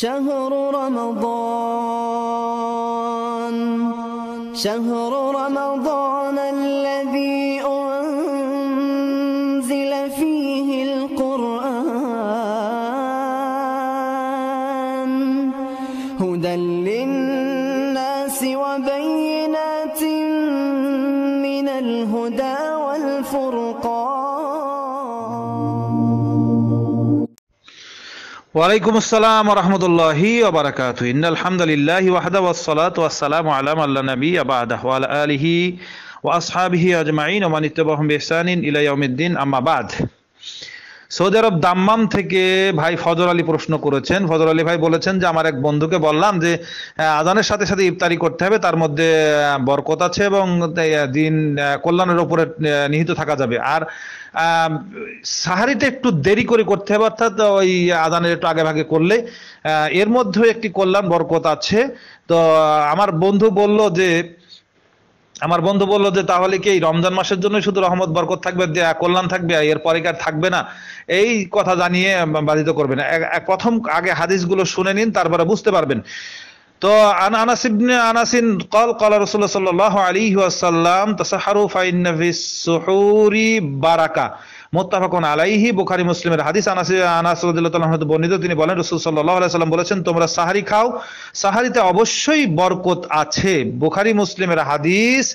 شهر رمضان شهر رمضان وعليكم السلام ورحمة الله وبركاته إن الحمد لله وحده والصلاة والسلام على من لا نبي بعده وعلى آله وأصحابه أجمعين ومن اتبعهم بإحسان إلى يوم الدين أما بعد Saudi আরব দাম্মাম থেকে ভাই ফজর আলী প্রশ্ন করেছেন ফজর আলী ভাই বলেছেন যে আমার এক বন্ধুকে বললাম যে আদানের সাথে সাথে ইফতারি করতে হবে তার মধ্যে বরকত আছে এবং দিন কল্যাণের ওপরে নিহিত থাকা যাবে আর সাহারিটা একটু দেরি করে করতে হবে অর্থাৎ ওই আদানের একটু আগে ভাগে করলে এর মধ্যেও একটি কল্যাণ বরকত আছে তো আমার বন্ধু বলল যে আমার বন্ধু বললো যে তাহলে কি রমজান মাসের জন্য শুধু রহমত বরকত থাকবে কল্যাণ থাকবে এরপরে আর থাকবে না এই কথা জানিয়ে বাধিত করবেন প্রথম আগে হাদিসগুলো শুনে নিন তারপরে বুঝতে পারবেন তো আন আনাস আনাসিন কল কল রাসূলুল্লাহ সাল্লাল্লাহু আলাইহি ওয়াসাল্লাম তাসাহারু ফাইন্না ফিস সুহুরি বারাকা মোত্তাফাকুন আলাইহি বুখারি মুসলিমের হাদিস আনাস আনাস হতে বর্ণিত তিনি বলেন রসুল সাল্লাহ সাল্লাম বলেছেন তোমরা সাহারি খাও সাহারিতে অবশ্যই বরকত আছে বুখারি মুসলিমের হাদিস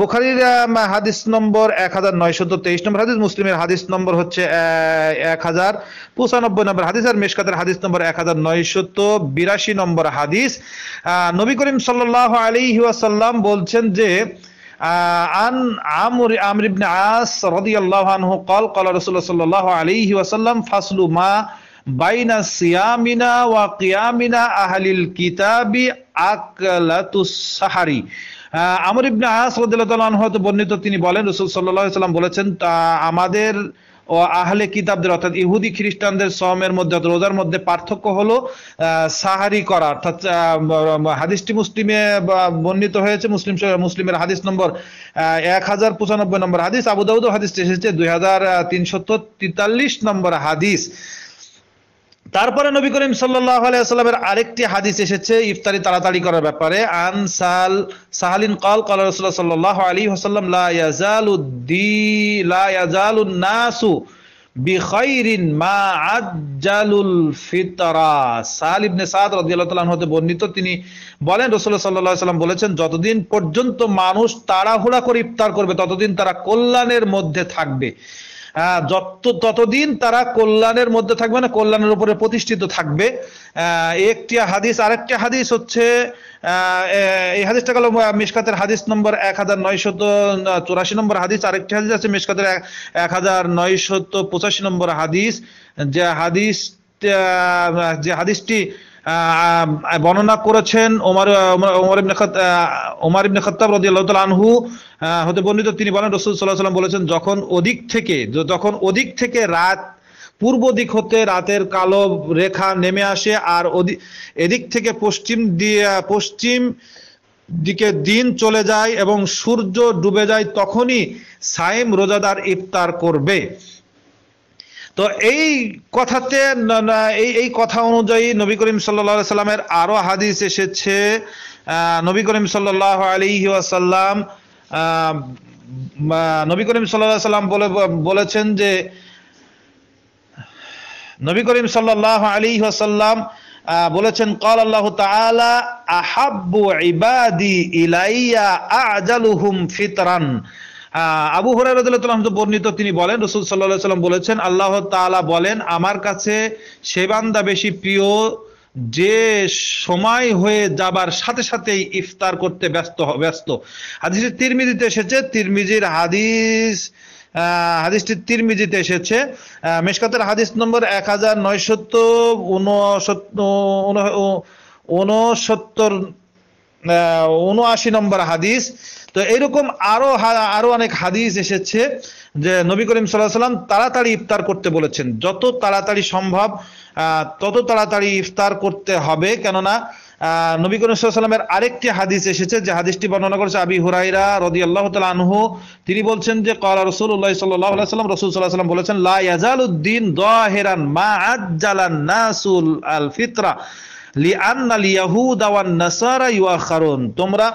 বুখারির হাদিস নম্বর এক হাজার তেইশ নম্বর হাদিস মুসলিমের হাদিস নম্বর হচ্ছে এক হাজার পঁচানব্বই নম্বর হাদিস আর মেশকাতের হাদিস নম্বর এক হাজার নয়শত বিরাশি নম্বর হাদিস নবী করিম সাল্লাহ আলী ওয়াসাল্লাম বলছেন যে عن عمرو عمرو بن عاص رضي الله عنه قال قال رسول الله صلى الله عليه وسلم فصل ما بين صيامنا وقيامنا أهل الكتاب أكلة السحر আমর ইবনে আস রাদিয়াল্লাহু আনহু বর্ণিত তিনি বলেন রাসূল সাল্লাল্লাহু আলাইহি সাল্লাম বলেছেন আমাদের ও আহলে কিতাবদের অর্থাৎ ইহুদি খ্রিস্টানদের সমের মধ্যে রোজার মধ্যে পার্থক্য হলো সাহারি করা অর্থাৎ হাদিসটি মুসলিমে বর্ণিত হয়েছে মুসলিম মুসলিমের হাদিস নম্বর এক হাজার পঁচানব্বই নম্বর হাদিস আবুদাউদ হাদিস এসেছে দুই হাজার তিনশো তেতাল্লিশ নম্বর হাদিস তারপরে নবী করিম সাল্লাহ আলাইসাল্লামের আরেকটি হাদিস এসেছে ইফতারি তাড়াতাড়ি করার ব্যাপারে সাহালিন কল কল রসুল্লাহ সাল্লাহ আলী হাসাল্লাম বিখাইরিন মা আজ্জালুল ফিতরা সাল ইবনে সাদ রাদিয়াল্লাহু তাআলা হতে বর্ণিত তিনি বলেন রাসূলুল্লাহ সাল্লাল্লাহু আলাইহি সাল্লাম বলেছেন যতদিন পর্যন্ত মানুষ তাড়াহুড়া করে ইফতার করবে ততদিন তারা কল্যাণের মধ্যে থাকবে যত ততদিন তারা কল্যাণের মধ্যে থাকবে না কল্যাণের উপরে প্রতিষ্ঠিত থাকবে একটি হাদিস আরেকটি হাদিস হচ্ছে এই হাদিসটা গেল মিসকাতের হাদিস নম্বর এক হাজার নয়শত চুরাশি নম্বর হাদিস আরেকটি হাদিস আছে মিসকাতের এক হাজার নয়শত পঁচাশি নম্বর হাদিস যে হাদিস যে হাদিসটি বর্ণনা করেছেন ওমার ওমর ইবনে খত্তাব রাদিয়াল্লাহু আনহু হতে বর্ণিত তিনি বলেন রসুল সাল্লাহ সাল্লাম বলেছেন যখন অধিক থেকে যখন অধিক থেকে রাত পূর্ব দিক হতে রাতের কালো রেখা নেমে আসে আর এদিক থেকে পশ্চিম দিয়ে পশ্চিম দিকে দিন চলে যায় এবং সূর্য ডুবে যায় তখনই সাইম রোজাদার ইফতার করবে তো এই কথাতে এই এই কথা অনুযায়ী নবী করিম সাল্লা সাল্লামের আরও হাদিস এসেছে নবী করিম সাল্লাহ আলী আসাল্লাম নবী করিম সাল্লাহ সাল্লাম বলে বলেছেন যে নবী করিম সাল্লাহ আলী আসাল্লাম বলেছেন কল আল্লাহ তালা আহাব্বু ইবাদি ইলাইয়া আজালুহুম ফিতরান আবু হরাইতুল্লাহ বর্ণিত তিনি বলেন রসুল সাল্লাহ সাল্লাম বলেছেন আল্লাহ তালা বলেন আমার কাছে সেবান্দা বেশি প্রিয় যে সময় হয়ে যাবার সাথে সাথেই ইফতার করতে ব্যস্ত ব্যস্ত হাদিসটি তিরমিজিতে এসেছে তিরমিজির হাদিস হাদিসটি তিরমিজিতে এসেছে মেশকাতের হাদিস নম্বর এক হাজার নয় সত্তর উনসত্তর উনআশি নম্বর হাদিস তো এরকম আরো আরো অনেক হাদিস এসেছে যে নবী করিম সাল্লাহ সাল্লাম তাড়াতাড়ি ইফতার করতে বলেছেন যত তাড়াতাড়ি সম্ভব তত তাড়াতাড়ি ইফতার করতে হবে কেননা নবী করিম সাল্লামের আরেকটি হাদিস এসেছে যে হাদিসটি বর্ণনা করেছে আবি হুরাইরা রদি আল্লাহ আনহু তিনি বলছেন যে কলা সাল্লাহ সাল্লাম রসুল সাল্লাহ সাল্লাম বলেছেন লা ইয়াজালুদ্দিন দহেরান মা আজ্জালান নাসুল আল ফিতরা তোমরা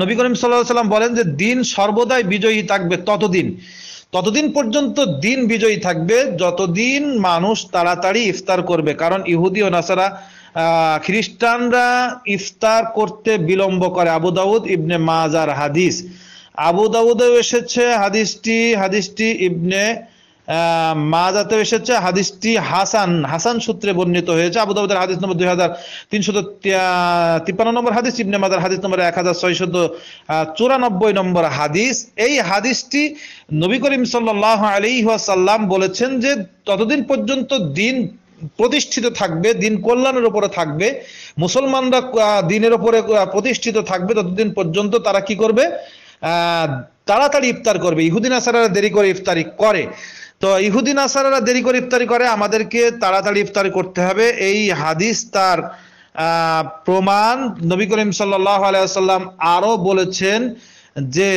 নবী করিম বলেন যে দিন সর্বদাই বিজয়ী থাকবে ততদিন ততদিন পর্যন্ত দিন বিজয়ী থাকবে যতদিন মানুষ তাড়াতাড়ি ইফতার করবে কারণ ইহুদি ও নাসারা খ্রিস্টানরা ইফতার করতে বিলম্ব করে আবু দাউদ ইবনে মাজার হাদিস আবু দাউদেও এসেছে হাদিসটি হাদিসটি ইবনে আহ মাজাতে এসেছে হাদিসটি হাসান হাসান সূত্রে বর্ণিত হয়েছে আবু দাবুদের হাদিস নম্বর দুই হাজার তিনশো তিপ্পান্ন নম্বর হাদিস ইবনে মাদার হাদিস নম্বর এক হাজার ছয়শত চুরানব্বই নম্বর হাদিস এই হাদিসটি নবী করিম সাল্লাহ আলী সাল্লাম বলেছেন যে ততদিন পর্যন্ত দিন প্রতিষ্ঠিত থাকবে দিন কল্যাণের উপরে থাকবে মুসলমানরা দিনের উপরে প্রতিষ্ঠিত থাকবে ততদিন পর্যন্ত তারা কি করবে তাড়াতাড়ি ইফতার করবে ইহুদিন আসারা দেরি করে ইফতারি করে তো ইহুদিন আসারারা দেরি করে ইফতারি করে আমাদেরকে তাড়াতাড়ি ইফতারি করতে হবে এই হাদিস তার প্রমাণ নবী করিম সাল্লাহ আলাইসাল্লাম আরও বলেছেন যে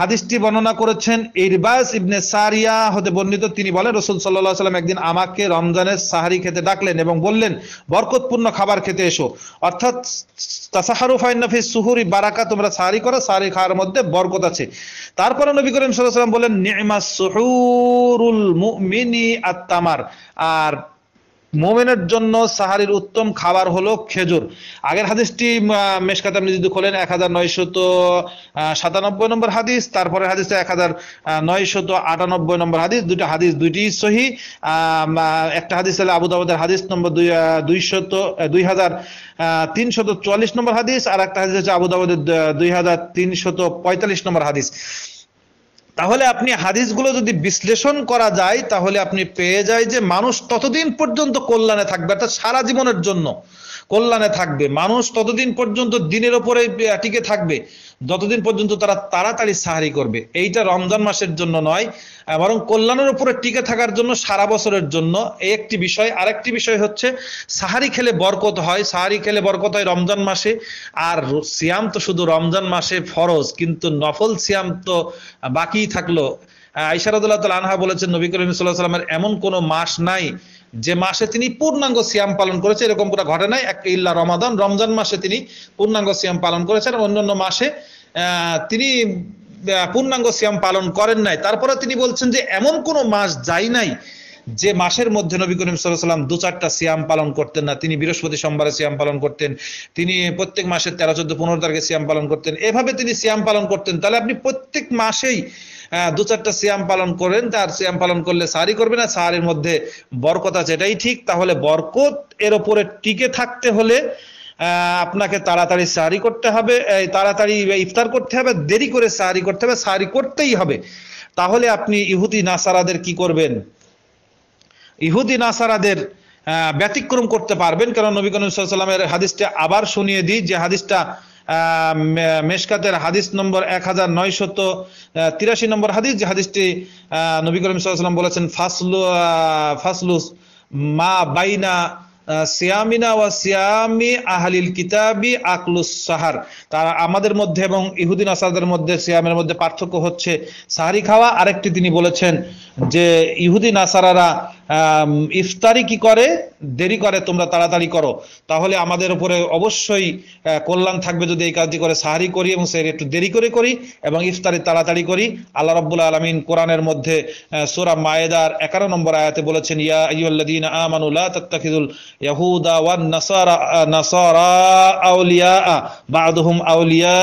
হাদিসটি বর্ণনা করেছেন ইরবাস ইবনে সারিয়া হতে বর্ণিত তিনি বলেন রসুল সাল্লাহ সাল্লাম একদিন আমাকে রমজানের সাহারি খেতে ডাকলেন এবং বললেন বরকতপূর্ণ খাবার খেতে এসো অর্থাৎ তাসাহারু ফাইনফিস সুহুরি বারাকা তোমরা সাহারি করো সাহারি খাওয়ার মধ্যে বরকত আছে তারপরে নবী করিম সাল্লাহ সাল্লাম বলেন নিমা সুহুরুল মুমিনি আত্মামার আর মোমেনের জন্য সাহারির উত্তম খাবার হলো খেজুর আগের হাদিসটি মেশকাত আপনি যদি খোলেন এক হাজার নয়শত সাতানব্বই নম্বর হাদিস তারপরে হাদিস এক হাজার নয়শত আটানব্বই নম্বর হাদিস দুটো হাদিস দুইটি সহি একটা হাদিস হলে আবুদাবাদের হাদিস নম্বর দুই দুইশত দুই হাজার তিনশত চুয়াল্লিশ নম্বর হাদিস আর একটা হাদিস হচ্ছে আবু দুই হাজার তিনশত পঁয়তাল্লিশ নম্বর হাদিস তাহলে আপনি হাদিসগুলো যদি বিশ্লেষণ করা যায় তাহলে আপনি পেয়ে যায় যে মানুষ ততদিন পর্যন্ত কল্যাণে থাকবে অর্থাৎ সারা জীবনের জন্য কল্যাণে থাকবে মানুষ ততদিন পর্যন্ত দিনের ওপরে টিকে থাকবে যতদিন পর্যন্ত তারা তাড়াতাড়ি সাহারি করবে এইটা রমজান মাসের জন্য নয় বরং কল্যাণের উপরে টিকে থাকার জন্য সারা বছরের জন্য একটি বিষয় আরেকটি বিষয় হচ্ছে সাহারি খেলে বরকত হয় সাহারি খেলে বরকত হয় রমজান মাসে আর সিয়াম তো শুধু রমজান মাসে ফরজ কিন্তু নফল সিয়াম তো বাকি থাকলো আইসারদুল্লাহ তাল আনহা বলেছেন নবী করিম সাল্লাহ সাল্লামের এমন কোনো মাস নাই যে মাসে তিনি পূর্ণাঙ্গ সিয়াম পালন করেছে এরকম কোনো ঘটনায় এক ইল্লা রমাদান রমজান মাসে তিনি পূর্ণাঙ্গ সিয়াম পালন করেছেন অন্যান্য মাসে তিনি পূর্ণাঙ্গ সিয়াম পালন করেন নাই তারপরে তিনি বলছেন যে এমন কোনো মাস যাই নাই যে মাসের মধ্যে নবী করিম সাল্লাম দু চারটা সিয়াম পালন করতেন না তিনি বৃহস্পতি সোমবারে সিয়াম পালন করতেন তিনি প্রত্যেক মাসের তেরো চোদ্দ পনেরো তারিখে সিয়াম পালন করতেন এভাবে তিনি সিয়াম পালন করতেন তাহলে আপনি প্রত্যেক মাসেই হ্যাঁ, দু চারটা সিয়াম পালন করেন তার সিয়াম পালন করলে সারি করবে না সারির মধ্যে বরকত আছে এটাই ঠিক তাহলে বরকত এর ওপরে টিকে থাকতে হলে আপনাকে তাড়াতাড়ি সারি করতে হবে তাড়াতাড়ি ইফতার করতে হবে দেরি করে সারি করতে হবে সারি করতেই হবে তাহলে আপনি ইহুদি নাসারাদের কি করবেন ইহুদি নাসারাদের ব্যতিক্রম করতে পারবেন কারণ নবী করিম সাল্লামের হাদিসটা আবার শুনিয়ে দিই যে হাদিসটা মেশকাতের হাদিস নম্বর এক হাজার নয়শত তিরাশি নম্বর হাদিস যে হাদিসটি নবী করিম সাল্লাম বলেছেন ফাসলু ফাসলুস মা বাইনা সিয়ামিনা ওয়া সিয়ামি আহলিল কিতাবি আকলুস সাহার তারা আমাদের মধ্যে এবং ইহুদিন আসাদের মধ্যে সিয়ামের মধ্যে পার্থক্য হচ্ছে সাহারি খাওয়া আরেকটি তিনি বলেছেন যে ইহুদিন আসারারা ইফতারি কি করে দেরি করে তোমরা তাড়াতাড়ি করো তাহলে আমাদের উপরে অবশ্যই কল্যাণ থাকবে যদি এই কাজটি করে সাহারি করি এবং সে একটু দেরি করে করি এবং ইফতারি তাড়াতাড়ি করি আল্লাহ রব্বুল আলমিন কোরআনের মধ্যে সোরা মায়েদার এগারো নম্বর আয়াতে বলেছেন ইয়া আইয়ুল্লাদিন আমানুল্লাহ তত্তাকিদুল ইয়াহুদা ওয়ান নাসারা নাসারা আউলিয়া বাদহুম আউলিয়া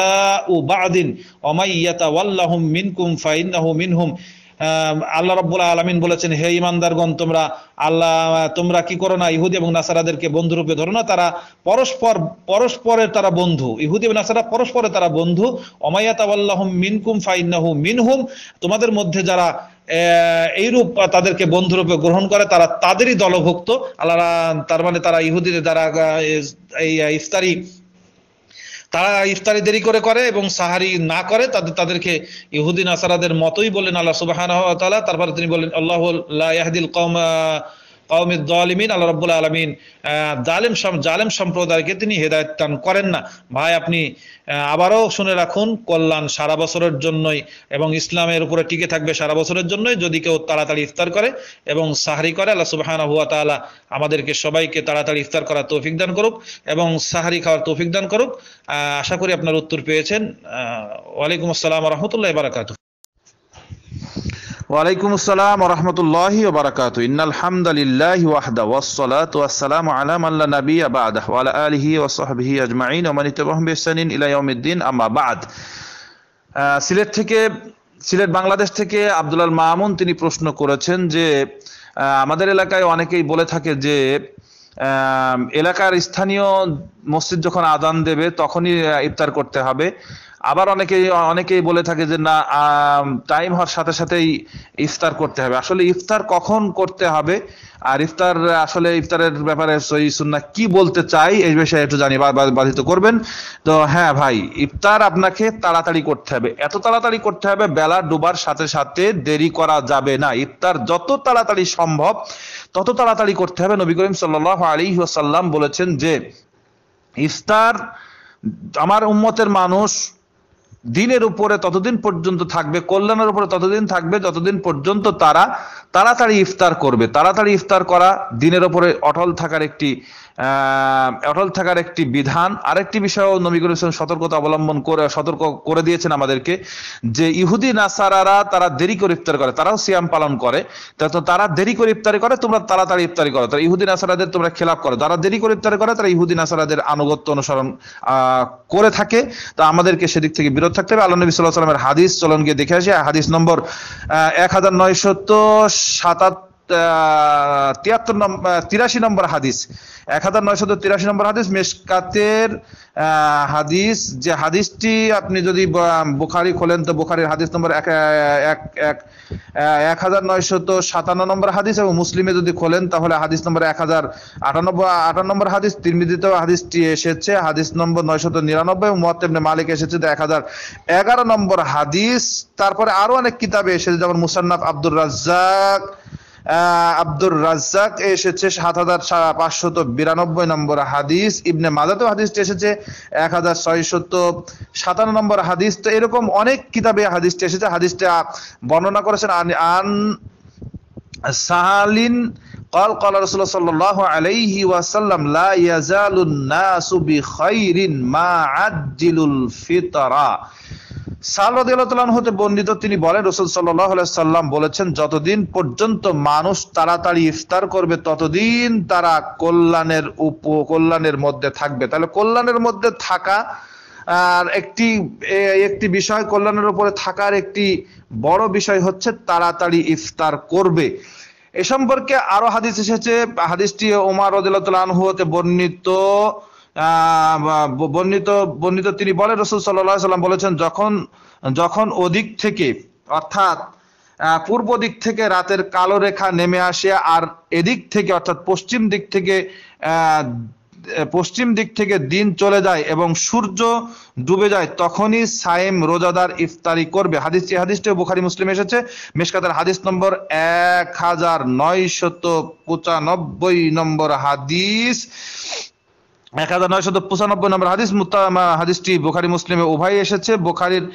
ও বাদিন অমাইয়াতা ওয়াল্লাহুম মিনকুম ফাইন্নাহু মিনহুম আল্লাহ রব্বুল আলমিন বলেছেন হে ইমানদারগণ তোমরা আল্লাহ তোমরা কি করো না ইহুদি এবং নাসারাদেরকে বন্ধুরূপে ধরো না তারা পরস্পর পরস্পরের তারা বন্ধু ইহুদি এবং নাসারা পরস্পরে তারা বন্ধু অমায়াতাবাল্লাহম মিনকুম ফাইনাহু মিনহুম তোমাদের মধ্যে যারা এইরূপ তাদেরকে বন্ধুরূপে গ্রহণ করে তারা তাদেরই দলভুক্ত আল্লাহ তার মানে তারা ইহুদিদের দ্বারা এই ইফতারি তারা ইফতারি দেরি করে করে এবং সাহারি না করে তাদের তাদেরকে ইহুদিন আসারাদের মতোই বলেন আল্লাহ সুবাহ তারপরে তিনি বলেন আল্লাহ ইয়াহদিল কম কৌমিদ আলমিন আল্লাহ রব্বুল আলমিন জালেম সম্প্রদায়কে তিনি হেদায়ত করেন না ভাই আপনি আবারও শুনে রাখুন কল্যাণ সারা বছরের জন্যই এবং ইসলামের উপরে টিকে থাকবে সারা বছরের জন্যই যদি কেউ তাড়াতাড়ি ইফতার করে এবং সাহারি করে আল্লাহ সুবাহান হুয়া তালা আমাদেরকে সবাইকে তাড়াতাড়ি ইফতার করার তৌফিক দান করুক এবং সাহারি খাওয়ার তৌফিক দান করুক আশা করি আপনার উত্তর পেয়েছেন ওয়ালাইকুম আসসালাম রহমতুল্লাহ বারাকাতু ওয়ালাইকুম আসসালাম রহমতুল্লাহি ওবরাকাত ইন্নাল হামদালিল্লাহ ওয়াহদা ওয়াসসালাত ওয়াসসালামু আলা মান লা নবী বা'দা ওয়া আলা আলিহি ওয়া সাহবিহি আজমাইন ওয়া মান ইত্তাবাহুম বিহসানিন ইলা ইয়াউমিদ্দিন আম্মা বা'দ সিলেট থেকে সিলেট বাংলাদেশ থেকে আব্দুলাল মামুন তিনি প্রশ্ন করেছেন যে আমাদের এলাকায় অনেকেই বলে থাকে যে এলাকার স্থানীয় মসজিদ যখন আদান দেবে তখনই ইফতার করতে হবে আবার অনেকে অনেকেই বলে থাকে যে না টাইম হওয়ার সাথে সাথেই ইফতার করতে হবে আসলে ইফতার কখন করতে হবে আর ইফতার আসলে ইফতারের ব্যাপারে সই সুন্না কি বলতে চাই এই বিষয়ে একটু জানি বাধিত করবেন তো হ্যাঁ ভাই ইফতার আপনাকে তাড়াতাড়ি করতে হবে এত তাড়াতাড়ি করতে হবে বেলা ডুবার সাথে সাথে দেরি করা যাবে না ইফতার যত তাড়াতাড়ি সম্ভব তত তাড়াতাড়ি করতে হবে নবী করিম সাল্লাহ আলী সাল্লাম বলেছেন যে ইফতার আমার উম্মতের মানুষ দিনের উপরে ততদিন পর্যন্ত থাকবে কল্যাণের উপরে ততদিন থাকবে যতদিন পর্যন্ত তারা তাড়াতাড়ি ইফতার করবে তাড়াতাড়ি ইফতার করা দিনের উপরে অটল থাকার একটি অটল থাকার একটি বিধান আরেকটি বিষয় নবী ইসলাম সতর্কতা অবলম্বন করে সতর্ক করে দিয়েছেন আমাদেরকে যে ইহুদি নাসারারা তারা দেরি করে ইফতার করে তারাও সিয়াম পালন করে তারা দেরি করে ইফতারি করে তোমরা তাড়াতাড়ি ইফতারি করো তারা ইহুদি নাসারাদের তোমরা খেলাপ করো তারা দেরি করে ইফতারি করে তারা ইহুদি নাসারাদের আনুগত্য অনুসরণ করে থাকে তা আমাদেরকে সেদিক থেকে বিরত থাকতে হবে আল্লাহ নবী সাল্লাহ সাল্লামের হাদিস চলন গিয়ে দেখে আসি হাদিস নম্বর এক হাজার নয়শত সাতাত্তর তিয়াত্তর তিরাশি নম্বর হাদিস এক হাজার নম্বর হাদিস মেশকাতের হাদিস যে হাদিসটি আপনি যদি বুখারি খোলেন তো বুখারির হাদিস নম্বর এক এক এক হাজার নয়শত সাতান্ন নম্বর হাদিস এবং মুসলিমে যদি খোলেন তাহলে হাদিস নম্বর এক হাজার আটানব্বই আটান্ন নম্বর হাদিস তিরমিজিতেও হাদিসটি এসেছে হাদিস নম্বর নয়শত নিরানব্বই এবং মোয়াত্তেবনে মালিক এসেছে এক হাজার এগারো নম্বর হাদিস তারপরে আরও অনেক কিতাবে এসেছে যেমন মুসান্নাফ আব্দুর রাজ্জাক আব্দুর রাজ্জাক এসেছে সাত হাজার পাঁচশত বিরানব্বই নম্বর হাদিস ইবনে মাদাতেও হাদিসটি এসেছে এক হাজার ছয়শত সাতান্ন নম্বর হাদিস তো এরকম অনেক কিতাবে হাদিসটি এসেছে হাদিসটা বর্ণনা করেছেন আন সাহালিন قال قال رسول الله صلى الله عليه وسلم لا يزال الناس بخير ما عدل الفطره সাল্লাহ বর্ণিত তিনি বলেন রসুল সাল্লাম বলেছেন যতদিন পর্যন্ত মানুষ তাড়াতাড়ি ইফতার করবে ততদিন তারা কল্যাণের উপ কল্যাণের মধ্যে থাকবে তাহলে কল্যাণের মধ্যে থাকা আর একটি একটি বিষয় কল্যাণের উপরে থাকার একটি বড় বিষয় হচ্ছে তাড়াতাড়ি ইফতার করবে এ সম্পর্কে আরো হাদিস এসেছে হাদিসটি ওমার রদুল্লাহ আনহু হতে বর্ণিত বর্ণিত বর্ণিত তিনি বলেন রসুল সাল্লাহ সাল্লাম বলেছেন যখন যখন ওদিক থেকে অর্থাৎ পূর্ব দিক থেকে রাতের কালো রেখা নেমে আসে আর এদিক থেকে অর্থাৎ পশ্চিম দিক থেকে পশ্চিম দিক থেকে দিন চলে যায় এবং সূর্য ডুবে যায় তখনই সাইম রোজাদার ইফতারি করবে হাদিস হাদিসটি বুখারি মুসলিম এসেছে মেশকাতের হাদিস নম্বর এক হাজার নয়শত পঁচানব্বই নম্বর হাদিস এক হাজার নয়শত পঁচানব্বই নম্বর হাদিস হাদিসটি বোখারি মুসলিমে উভয় এসেছে বোখারির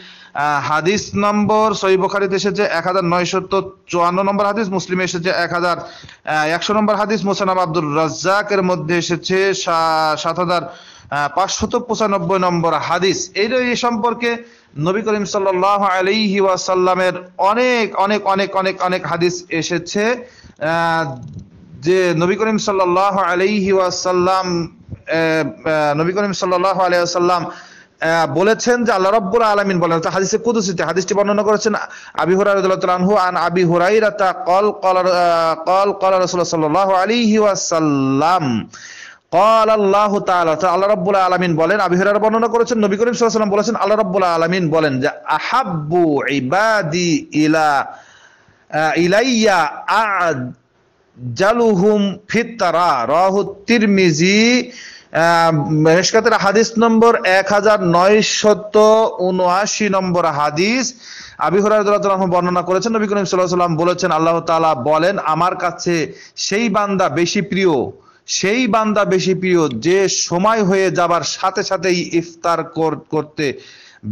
হাদিস নম্বর সই বোখারিতে এসেছে এক হাজার নয়শত চুয়ান্ন নম্বর হাদিস মুসলিমে এসেছে এক হাজার একশো নম্বর হাদিস রাজ্জাকের মধ্যে এসেছে সাত হাজার পাঁচশত পঁচানব্বই নম্বর হাদিস এই সম্পর্কে নবী করিম সাল্লাহ আলিহি ওয়াসাল্লামের অনেক অনেক অনেক অনেক অনেক হাদিস এসেছে যে নবী করিম সাল্লাহ আলহি ওয়াসাল্লাম নবী করিম সাল্লাহ আলিয়াসাল্লাম বলেছেন যে আল্লাহ রব্বুল আলমিন বলেন হাদিসে কুদুসিতে হাদিসটি বর্ণনা করেছেন আবি হুরাইহু আন আবি রাতা কল কল কল কল রসুল সাল্লাহ আলিহি ওয়াসাল্লাম কল আল্লাহ আল্লাহ রব্বুল আলামিন বলেন আবি হুরাইরা বর্ণনা করেছেন নবী করিম সাল্লাম বলেছেন আল্লাহ রব্বুল আলামিন বলেন যে আহাব্বু ইবাদি ইলা ইলাইয়া আদ জালুহুম ফিতারা রহুত্তির মিজি হাদিস নম্বর এক হাজার নয়শত উনআশি নম্বর হাদিস আবি বর্ণনা করেছেন নবী করিম সাল্লাহ সাল্লাম বলেছেন আল্লাহ তালা বলেন আমার কাছে সেই বান্দা বেশি প্রিয় সেই বান্দা বেশি প্রিয় যে সময় হয়ে যাবার সাথে সাথেই ইফতার করতে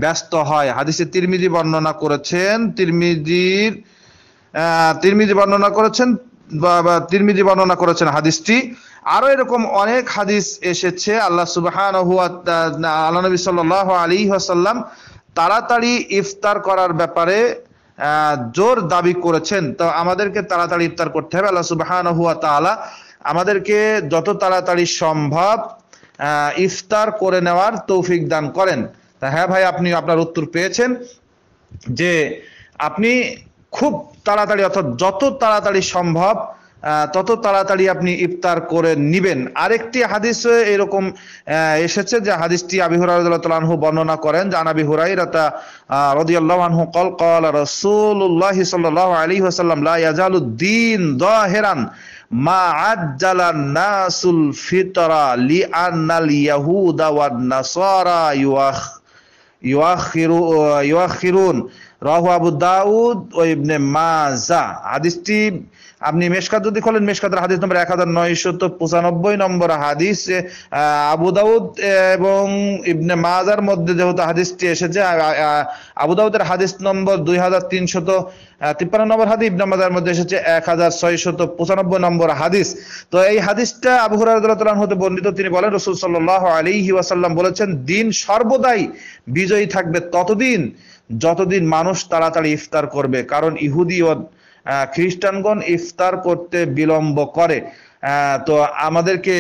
ব্যস্ত হয় হাদিসে তিরমিজি বর্ণনা করেছেন তিরমিজির তিরমিজি বর্ণনা করেছেন বা তিরমিজি বর্ণনা করেছেন হাদিসটি আরও এরকম অনেক হাদিস এসেছে আল্লাহ সুবাহান আল্লাহ নবী সাল আলী আসাল্লাম তাড়াতাড়ি ইফতার করার ব্যাপারে জোর দাবি করেছেন তো আমাদেরকে তাড়াতাড়ি ইফতার করতে হবে আল্লাহ সুবাহান হুয়া তালা আমাদেরকে যত তাড়াতাড়ি সম্ভব ইফতার করে নেওয়ার তৌফিক দান করেন তা হ্যাঁ ভাই আপনি আপনার উত্তর পেয়েছেন যে আপনি খুব তাড়াতাড়ি অর্থাৎ যত তাড়াতাড়ি সম্ভব তত তাড়াতাড়ি আপনি ইফতার করে নিবেন আরেকটি হাদিস এরকম এসেছে যে হাদিসটি আবি হুরাইরাহু বর্ণনা করেন জান আবি হুরাইরাতা রাদিয়াল্লাহু আনহু কল কল রাসূলুল্লাহ সাল্লাল্লাহু আলাইহি ওয়াসাল্লাম লা ইয়াজালু দ্বীন দাহিরান মা আজ্জালান নাসুল ফিতরা লিআন্নাল ইয়াহুদা ওয়ান নাসারা ইউয়াখ ইউয়াখিরু ইউয়াখিরুন রহু আবু দাউদ ও ইবনে মাজা হাদিসটি আপনি মেশকাত যদি খোলেন মেশকাতের হাদিস নম্বর এক হাজার নয়শত পঁচানব্বই নম্বর হাদিস আবুদাউদ এবং ইবনে মাজার মধ্যে যেহেতু হাদিসটি এসেছে আবুদাউদের হাদিস নম্বর দুই হাজার তিনশত তিপ্পান্ন নম্বর হাদিস ইবনে মাজার মধ্যে এসেছে এক হাজার ছয়শত পঁচানব্বই নম্বর হাদিস তো এই হাদিসটা আবু হুরারদুল্লাহ হতে বর্ণিত তিনি বলেন রসুল সাল্লাহ আলিহি ওয়াসাল্লাম বলেছেন দিন সর্বদাই বিজয়ী থাকবে ততদিন যতদিন মানুষ তাড়াতাড়ি ইফতার করবে কারণ ইহুদি ও খ্রিস্টানগণ ইফতার করতে বিলম্ব করে তো আমাদেরকে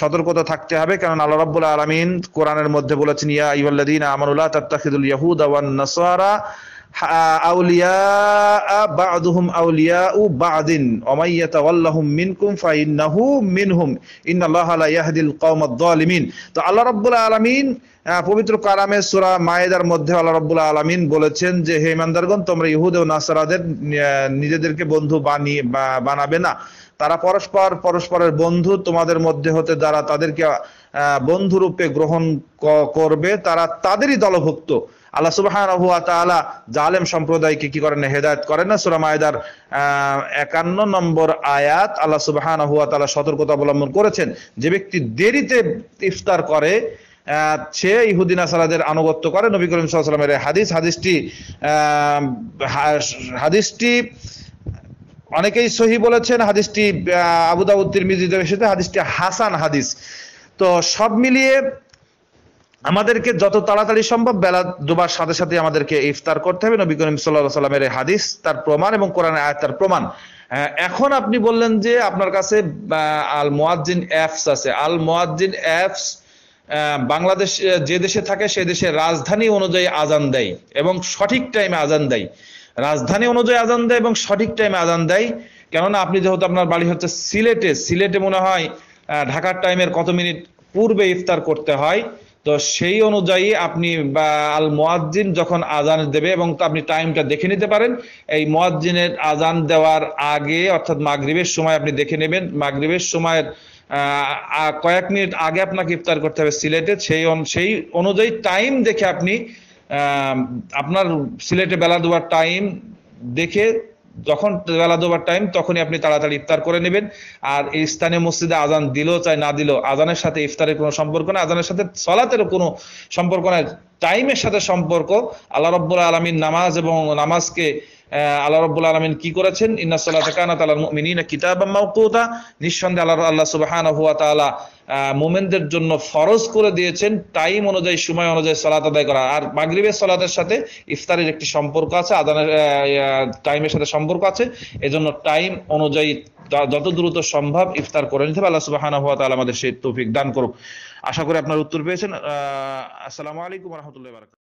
সতর্কতা থাকতে হবে কারণ আল্লাহ রাব্বুল আলামিন কোরআনের মধ্যে বলেছেন ইয়া আমানু লা তাত্তাখিদুল ইয়াহুদা ওয়ান নাসারা আউলিয়া বাদুহুম আউলিয়া উ বাদিন মিনকুম ফাইন্নাহু মিনহুম লা ইয়াহদিল কওমাদ তো আল্লাহ রাব্বুল আলামিন পবিত্র কালামে সূরা মায়েদার মধ্যে আল্লাহ রাব্বুল আলামিন বলেছেন যে হে ইমানদারগণ তোমরা ইহুদ ও নাসারাদের নিজেদেরকে বন্ধু বানিয়ে বানাবে না তারা পরস্পর পরস্পরের বন্ধু তোমাদের মধ্যে হতে যারা তাদেরকে বন্ধুরূপে গ্রহণ করবে তারা তাদেরই দলভুক্ত আল্লাহ সুবাহান জালেম সম্প্রদায়কে কি করেন হেদায়ত করেন না সুরা মায়দার একান্ন নম্বর আয়াত আল্লাহ সুবাহান সতর্কতা অবলম্বন করেছেন যে ব্যক্তি দেরিতে ইফতার করে সে ইহুদ্দিন আসালাদের আনুগত্য করে নবী করিম সাল্লামের হাদিস হাদিসটি হাদিসটি অনেকেই সহি বলেছেন হাদিসটি আবুদাউদ্দির মিজিদের সাথে হাদিসটি হাসান হাদিস তো সব মিলিয়ে আমাদেরকে যত তাড়াতাড়ি সম্ভব বেলা দুবার সাথে সাথে আমাদেরকে ইফতার করতে হবে নবী করিম সাল্লাহ সাল্লামের হাদিস তার প্রমাণ এবং আয় তার প্রমাণ হ্যাঁ, এখন আপনি বললেন যে আপনার কাছে আল মোয়াজ্জিন অ্যাপস আছে আল মোয়াজ্জিন অ্যাপস বাংলাদেশ যে দেশে থাকে সে দেশে রাজধানী অনুযায়ী আজান দেয় এবং সঠিক টাইমে আজান দেয় রাজধানী অনুযায়ী আজান দেয় এবং সঠিক টাইমে আজান দেয় কেননা আপনি যেহেতু আপনার বাড়ি হচ্ছে সিলেটে সিলেটে মনে হয় ঢাকার টাইমের কত মিনিট পূর্বে ইফতার করতে হয় তো সেই অনুযায়ী আপনি বা আল মোয়াজ্জিন যখন আজান দেবে এবং আপনি টাইমটা দেখে নিতে পারেন এই মোয়াজ্জিনের আজান দেওয়ার আগে অর্থাৎ মাগরিবের সময় আপনি দেখে নেবেন মাগরিবের সময়ের কয়েক মিনিট আগে আপনাকে ইফতার করতে হবে সিলেটে সেই সেই অনুযায়ী টাইম দেখে আপনি আপনার সিলেটে বেলা দেওয়ার টাইম দেখে যখন বেলা দুবার টাইম তখনই আপনি তাড়াতাড়ি ইফতার করে নেবেন আর এই স্থানীয় মসজিদে আজান দিলেও চাই না দিলেও আজানের সাথে ইফতারের কোনো সম্পর্ক না আজানের সাথে সলাতেরও কোনো সম্পর্ক না টাইমের সাথে সম্পর্ক আল্লাহ রব্বুল আলমিন নামাজ এবং নামাজকে আল্লাহ রব্বুল আলমিন কি করেছেন ইন্না আল্লাহ কিতাব আল্লাহ আল্লাহ সুবাহান হুয়া তালা মোমেনদের জন্য ফরজ করে দিয়েছেন টাইম অনুযায়ী সময় অনুযায়ী সলাত আদায় করা আর মাগরিবের সলাতের সাথে ইফতারের একটি সম্পর্ক আছে আদানের টাইমের সাথে সম্পর্ক আছে এজন্য টাইম অনুযায়ী যত দ্রুত সম্ভব ইফতার করে নিতে হবে আল্লাহ সুবাহান হুয়া তালা আমাদের সেই তৌফিক দান করুক আশা করি আপনার উত্তর পেয়েছেন আসসালামু আলাইকুম রহমতুল্লাহ